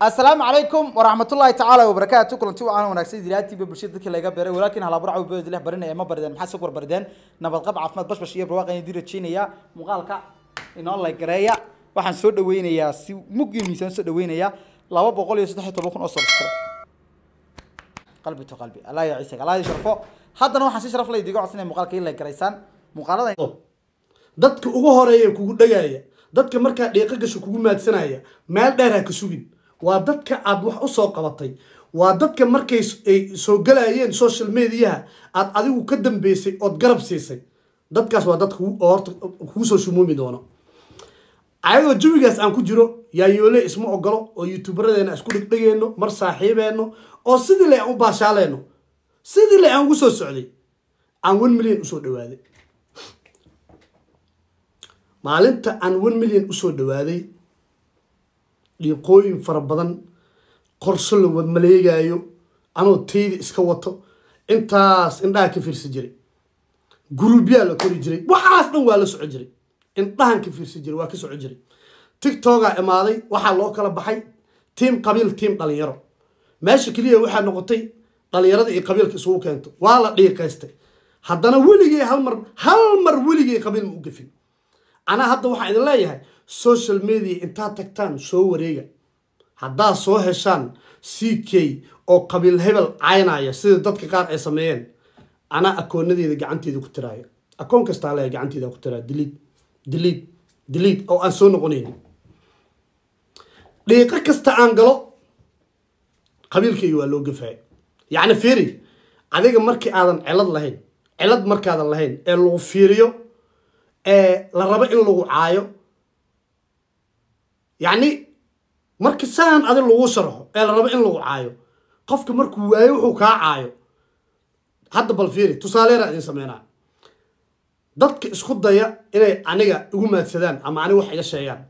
asalaamu calaykum waraxmatullaahi tacaala wabarakaatu kulanti waaan wanaagsan dilaatiiba bulshada dadkii laga beeray walaalkiin halaabur caw beed leh barinaya ma barideen maxaa sug warbardeen nabadqab caafimaad bashbash iyo barwaaqan idin rajaynaya muuqaalka inoo la gareeya waxaan soo dhaweynayaa si mug miisaan soo dhaweynayaa laba boqol iyo saddex iyo toban kun oo sabskra qalbi to qalbi allah ya ciise allah sharfo haddana waxaan si sharaf la idiga codsanaya muuqaalka in la garaysaan muuqaalada dadka ugu horeeya kugu dhagaya dadka markaa dhiiqa gasho kugu maadsanaya meel dheer ha ka sugin waa dadka aad wax usoo qabatay waa dadka markay soo galayeen social mediaha aad adigu ka dambeysay ood garab siisay dadkaas waa dad horta kuu soo shumuumi doono ayagoo jawigaas aan ku jiro yaayoole isma ogolo oo youtuubaradeena isku dhigdhigeyno mar saaxiibeenno oo sidii le aan u baashaaleyno sidii le aan ugu soo socday aan one million usoo dhawaaday maalinta aan one million usoo dhawaaday dhiiqooyin fara badan qorsho la maleegaayo anoo tayda iska wato intaas indhaha ka fiirsan jiray guruubyaa la kori jiray waxaas dhan waa la soco jiray indhahan ka fiirsan jiray waa ka soco jiray tictogaa imaaday waxaa loo kala baxay tiim qabiil tiim dhalinyaro meesha keliya waxaa noqotay dhalinyarada iyo qabiilka isugu keento waa la dhiiqaystay haddana weligee hal mar hal mar weligee qabiil ma u gefin anaa hadda waxaan idin leeyahay social media intaad tagtaan soo wareega haddaa soo heshaan c k oo qabiil hebel caynaya sida dadka qaar ay sameeyeen anaa akoonadeyda gacanteeda ku tiraayo akoon kastaa leeya gacanteeda ku tiraaya diliid diliid diliid oo aan soo noqonayni dhiiqo kasta aan galo qabiilkayga waa loo gafaaya yacni fiiri adiga markii aadan cilad lahayn cilad markaadan lahayn ee lagu fiiriyo ee la rabo in lagu caayo yacni marka saan adi lagu sharaxo ee la rabo in lagu caayo qofka markuu waayo wuxuu kaa caayo hadda bal fiiri tusaaleera idin sameynaa dadka isku daya inay aniga igu maadsadaan ama aniga wax iga sheegaan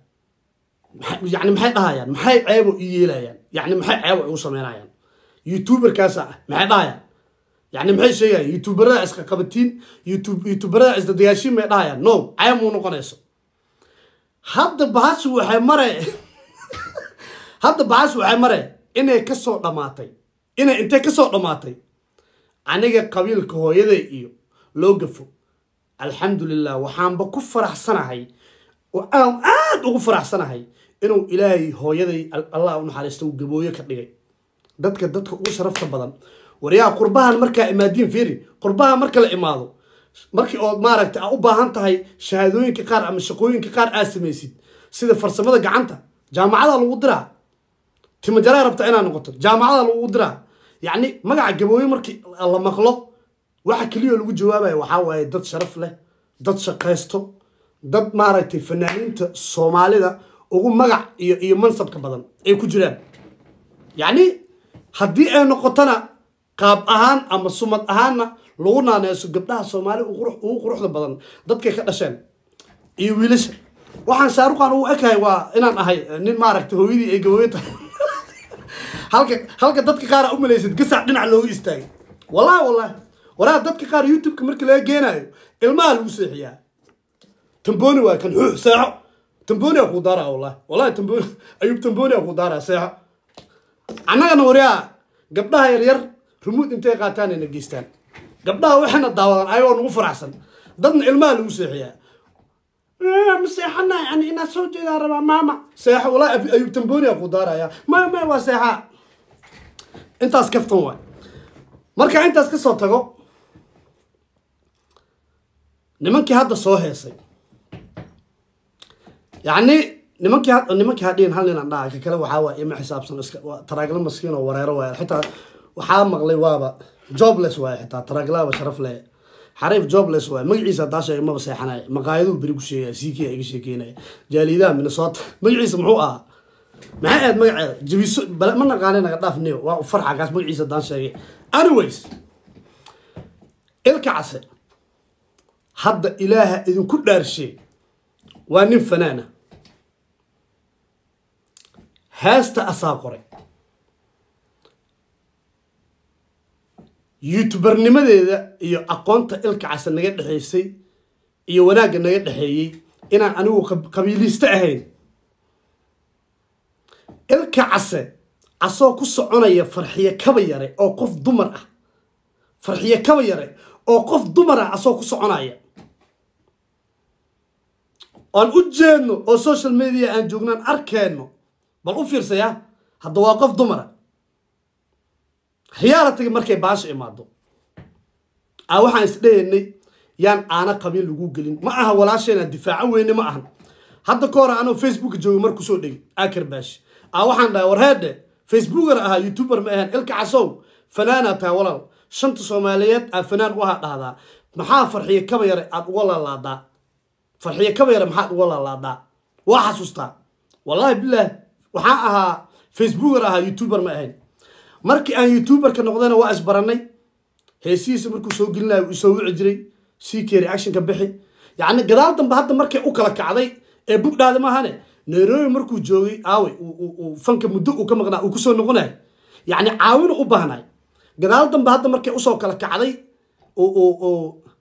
yani maxay dhahayaan maxay ceebo i yeelayaan yani maxay ceebo igu sameynayaan youtuberkaasa ah maxay dhahayaan yani maxay sheegayaan youtuberada isqaqabatiin youtuberada isdadagaashiin may dhahayaan no ceeb muu noqonayso hadda bahashu waxay mare hadda bahashu waxay mare inay ka soo dhammaatay inay intay ka soo dhammaatay aniga qabiilka hooyaday iyo loo gafo alxamdulilah waxaanba ku faraxsanahay oo aan aad ugu faraxsanahay inuu ilaahay hooyaday allah u naxariista uu gabooyo ka dhigay dadka dadka ugu sharafta badan waryaa qurbahan markaa imaadiin fiiri qurbahan marka la imaado markii ood maaragta a u baahan tahay shahaadooyinka qaar ama shaqooyinka qaar aad samaysid sida farsamada gacanta jaamacada lagu diraa timajaraa rabta inaad noqoto jaamacada lagu diraa yacni magaca gabooye markii la maqlo waxa keliyoo lagu jawaabaya waxaa waaye dad sharaf leh dad shaqaysto dad maaragtay fanaaniinta soomaalida ugu magac iyo iyo mansabka badan ay ku jiraan yacni haddii ay noqotana qaab ahaan ama sumad ahaanna lagu naaneyso gabdhaha soomaali ugu quruxda badan dadkay ka dhasheen iyo wiilasha waxaan shaaruqan ugu ekahay waa inaan ahay eh, nin maaragta hooyadii ay gaboobey tahay halka halka dadka qaar a u malaysad gasac dhinac loogu istaagay wallahi wallahi waraa dadka qaar youtubeka marka laga geenayo ilmaha lagu seexiyaa tamboni waa kan xuux seexo tamboni aa kuu daaraa wallahi wallahi tamboni ayuub tamboni aa kuu daaraa seexo annagana waryaa gabdhaha yaryar rumuud intay qaataanay na geystaan gabdhaha waxayna daawadaan ayagoo nagu faraxsan dadna ilmaha lagu seexiyaa ma seexana yani inaad soo jeedaa rabaa maama seexo walaa ayuub tambooniya ku daaraya maya waa seexa intaas kaftan waay markaa intaas ka soo tago nimankii hadda soo heesay yani nimankii nimankii hadhiin hal nin aan ka kale waxaa waay ima xisaabsan iska taraagla maskiin oo wareero waay xitaa waxaa maqlay waaba jobless waay xitaa taraglaaba sharaf leh xariif jobless waay magaciisa haddaa sheega maba seexanay maqaayaduu beri ku sheegaya siikea iga sheekeynaya jaaliidaha minnesota magaciisa muxuu ahaa maxay ahayd magaceeda jabiso ma naqaanay naga dhaaf new waa farxa kaas magaciisa haddaan sheegay anyways ilkacase hadda ilaaha idinku dhaarshee waa nin fanaana heesta asaa qoray youtubernimadeeda iyo aqoonta ilkacasa naga dhexaysay iyo wanaagga naga dhexeeyey inaan anigu qabiiliiste ahayn ilka case asoo ku soconaya farxiyo kaba yare oo qof dumar ah farxiyo kaba yare oo qof dumar ah asoo ku soconaya oan u jeedno oo social media aan joognaan arkeenno bal u fiirsaya hadda waa qof dumara ah khiyaaratiga markay baasha imaado a ah waxaan isdheheynay yaan aana qabin lagu gelin ma aha walaasheena difaaco weyne ma ahan hadda ka hor anoo facebook jooga mar kusoo dhegi akar baash a ah waxaan dhahay warheedhe facebooker ahaa youtuber ma ahan ilka casow fanaana tahay walaal shanta soomaaliyeed aa fanaan u ahaa dhahdaa maxaa farxiyo kaba yare aad uga laalaadaa farxiyo kaba yare maxaad uga laalaadaa waa xasuustaa wallaahi bilaah waxaa ahaa facebooker ahaa youtuber ma ahayn markii aan youtuberka noqdayna waa isbarannay heesihiisa markuu soo gelinayo wuu soo wici jiray ck reactionka bixi yacni gadaal dambe hadda markay u kala kacday ee bugdhaada maahane nairobi markuu joogay aawey fanka muddo uu ka maqnaa uu kusoo noqonayo yacni caawinu u baahnay gadaal dambe hadda markay usoo kala kacday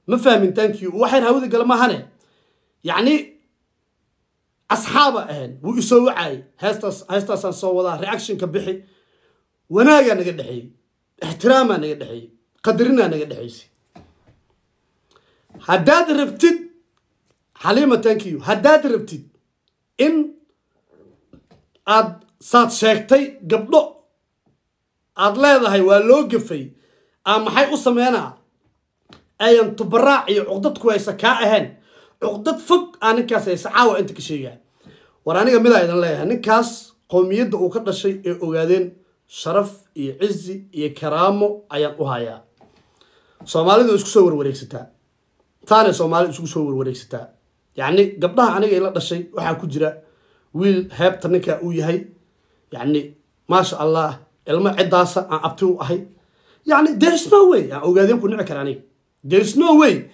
ma fahmin tankiyu waxyar hawada gala maahane yacni asxaaba ahayn wuu isoo wacaayay heestaas heestaasaan soo wadaa reactionka bixi wanaagaa naga dhexeeyey ixtiraamaa naga dhexeeyey qadarinaa naga dhexaysay haddaad rabtid xaliima tankiyo haddaad rabtid in aad saad sheegtay gabdho aad leedahay waa loo gafay aa ah maxay u sameynaa ayan tubaraac iyo cuqdad ku haysa kaa ahayn cuqdad fog aa ah ninkaas haysa caawa inta ka sheegaa war aniga mid a idan leeyahay ninkaas qowmiyadda uu ka dhashay ee ogaadeen sharaf iyo cizi iyo karaamo ayaan u hayaa soomaalidu isku soo warwareegsataa taanay soomaalidu isku soo warwareegsataa yacni gabdhaha aniga ila dhashay waxaa ku jira wiil heebta ninka uu yahay yacni maasha allah ilmo ciddaasa aan abti u ahay yacni derisno way aan ogaadeen ku nici kara aniga derisno way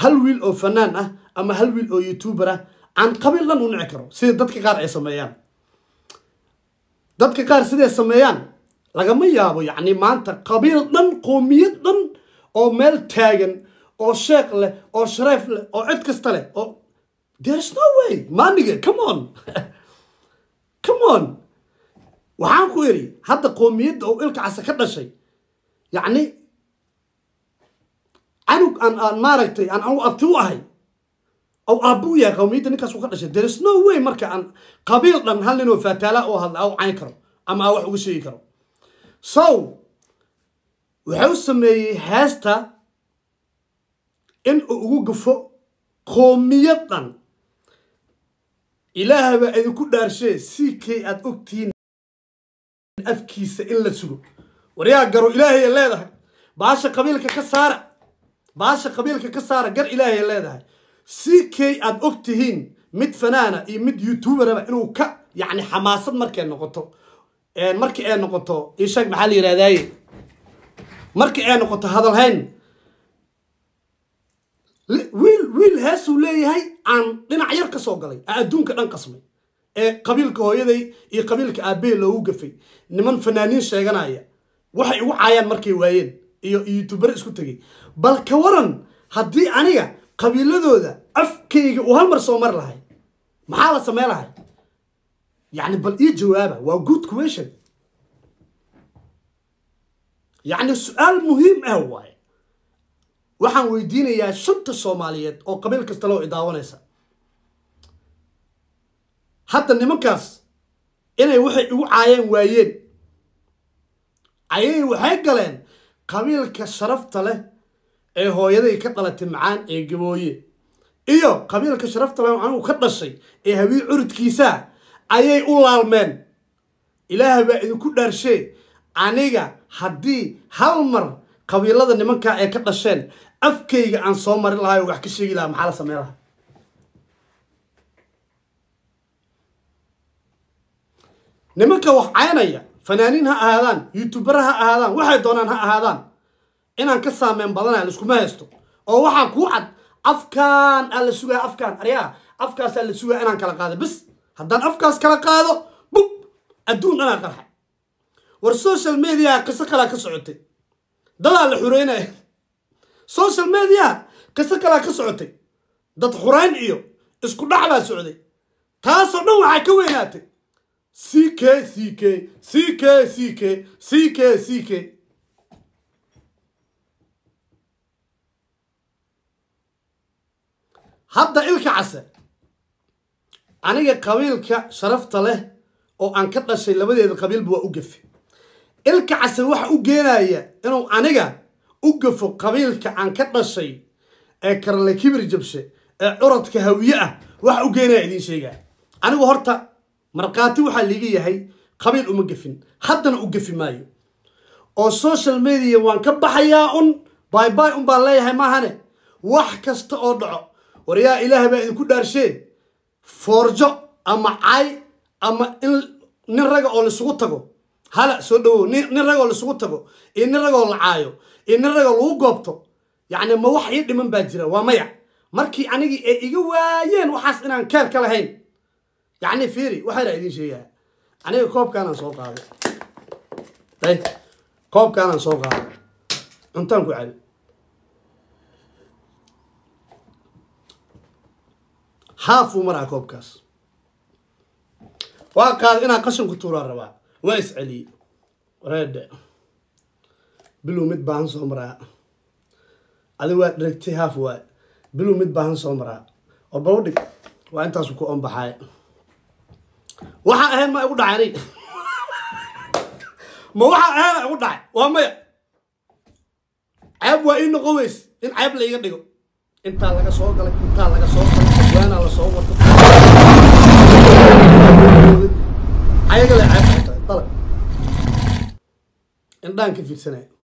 hal wiil oo fanaan ah ama hal wiil oo youtuber ah aan qabin lan u nici karo sida dadka qaar ay sameeyaan dadka qaar siday sameeyaan lagama yaabo yacni maanta qabiil dhan qoomiyad dhan oo meel taagan oo sheekh leh oo shareef leh oo cid kasta leh oo there's no way maaniga come on come on waxaan ku iri hadda qoomiyadda oo ilka casa ka dhashay yacni canug aan aan maaragtay aan anu abti u ahay oo aabbu u yahay qowmiyadda ninkaasu ka dhashay there's no way marka aan qabiil dhan hal ninoo faataala oo hadla oo cayn karo ama aan wax uga sheegi karo sow waxa u sameeyey heesta in uu ugu gafo qoomiyo dhan ilaahay baa idinku dhaarshee si kay aada ogtihiin afkiisa in la sugo waryaa garo ilaahaya leedahay baasha qabiilka ka saara baasha qabiilka ka saara gar ilaahaya leedahay si kay aada og tihiin mid fanaana iyo mid youtuubaraba inuu ka yacni xamaasad markay noqoto markii ay noqoto isheeg maxaa la yidhahdaaye markii ay noqoto hadalhayn wiil wiil heesuu leeyahay aan dhinac yar ka soo galay adduunka dhan qasmay ee qabiilka hooyaday iyo qabiilka aabahey loogu gafay niman fanaaniin sheeganaya waxay ugu caayaan markay waayeen iyo youtubere isku tegey bal ka waran haddii aniga qabiiladooda afkayga uu halmar soo mar lahay maxaa la samey lahay يعني بل اي جوابه وجود كويشن يعني السؤال مهم هو waxaan weydiinayaa shanta soomaaliyeed oo qabiil kasta loo idaawanaysa hadda nimankaas inay waxay igu caayeen waayeen ayay waxay galeen qabiilka sharafta leh ee hooyaday ka dhalatay macaan ee gabooye iyo qabiilka sharafta leh macnuu ka dhashay ee habeen curudkiisaa ayay u laalmeen ilaahay baa idinku dhaarshee aniga haddii hal mar qabiilada nimankaa ay ka dhasheen afkayga aan soo marin lahay wax ka sheegi lahaa maxaa la samey lahaa nimanka wax caynaya fanaaniin ha ahaadaan youtubar ha ahaadaan waxay doonaan ha ahaadaan inaan ka saameyn badanayo laiskuma haysto oo waxaa kuu cad afkaan aa la sugaa afkaan aryaa afkaasaa la sugaa inaan kala qaada bis haddaan afkaas kala qaado bub adduun dhanaa qarxay war social mediaha qiso kalaa ka socotay dadaa la xureynaya social mediaha qiso kalaa ka socotay dad xurayn iyo isku dhac baa socday taasoo dhan waxaa ka weynaatay c k c k c k c k c k c k hadda ilka case aniga qabiilka sharafta leh oo aan ka dhashay labadeeda qabiilba waa u gefe ilka casal waxa u geenaya inuu aniga u gafo qabiilka aan ka dhashay ee karle kibir jabse ee curadka hawiye ah waxa u geenaya idiin sheegaa anigu horta markhaati waxaa liiga yahay qabiil uma gefin haddana u gefi maayo oo social media waan ka baxayaa un bayby un baan leeyahay maahane wax kasta oo dhaco war yaa ilaahay baa idinku dhaarshee foorjo ama cay ama in nin raga oo laisugu tago hala soo dhawow nin ragoo laisugu tago iyo nin raga oo la caayo iyo nin ragoo lagu goobto yacni ma wax ii dhiman baa jira waa maya markii anigii ay iga waayeen waxaas inaan keer ka lahayn yacni fiiri waxaanaa idiin sheegaha aniga koobkaanaan soo qaaday day koobkaanaan soo qaaday cuntaan ku cali haafuu maraha koobkaas waa qaaday inaa qashanku tuuraa rabaa waa isceliye reedhe bilow mid baahan soo maraa adi waa dheregtay haaf waay bilow mid baahan soo maraa oo balo waa intaasu ku onbaxaay waxaa ahayd ma igu dhacay ani ma waxaa ahayd igu dhacay waa maya ceeb waa ii noqo weys in ceeb la iga dhigo intaa laga soo galay intaa laga soo galay inaa lasoo wato ayaga le ceeb dalag indhaan fiirsanaya